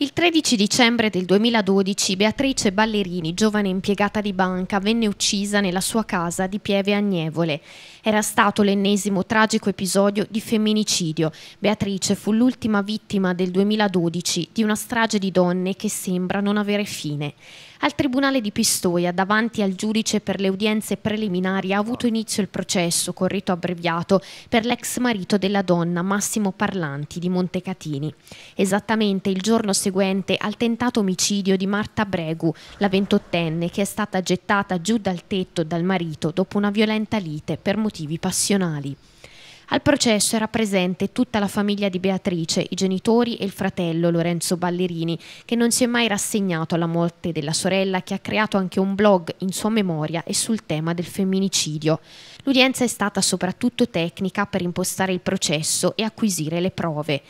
Il 13 dicembre del 2012 Beatrice Ballerini, giovane impiegata di banca, venne uccisa nella sua casa di Pieve Agnevole. Era stato l'ennesimo tragico episodio di femminicidio. Beatrice fu l'ultima vittima del 2012 di una strage di donne che sembra non avere fine. Al Tribunale di Pistoia, davanti al giudice per le udienze preliminari, ha avuto inizio il processo, con rito abbreviato, per l'ex marito della donna Massimo Parlanti di Montecatini. Esattamente il giorno seguente seguente al tentato omicidio di Marta Bregu, la ventottenne che è stata gettata giù dal tetto dal marito dopo una violenta lite per motivi passionali. Al processo era presente tutta la famiglia di Beatrice, i genitori e il fratello Lorenzo Ballerini, che non si è mai rassegnato alla morte della sorella, che ha creato anche un blog in sua memoria e sul tema del femminicidio. L'udienza è stata soprattutto tecnica per impostare il processo e acquisire le prove.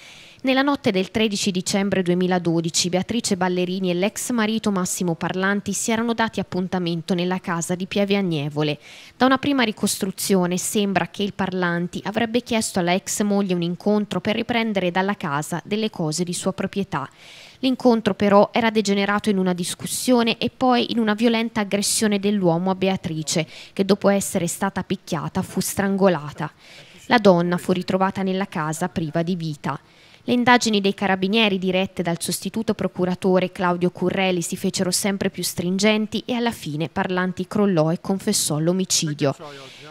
Nella notte del 13 dicembre 2012 Beatrice Ballerini e l'ex marito Massimo Parlanti si erano dati appuntamento nella casa di Pieve Agnevole. Da una prima ricostruzione sembra che il Parlanti avrebbe chiesto alla ex moglie un incontro per riprendere dalla casa delle cose di sua proprietà. L'incontro però era degenerato in una discussione e poi in una violenta aggressione dell'uomo a Beatrice, che dopo essere stata picchiata fu strangolata. La donna fu ritrovata nella casa priva di vita. Le indagini dei carabinieri dirette dal sostituto procuratore Claudio Currelli si fecero sempre più stringenti e alla fine Parlanti crollò e confessò l'omicidio.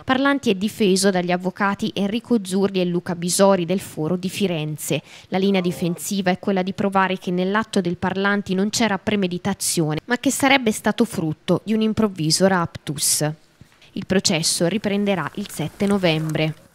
Parlanti è difeso dagli avvocati Enrico Zurli e Luca Bisori del Foro di Firenze. La linea difensiva è quella di provare che nell'atto del Parlanti non c'era premeditazione, ma che sarebbe stato frutto di un improvviso raptus. Il processo riprenderà il 7 novembre.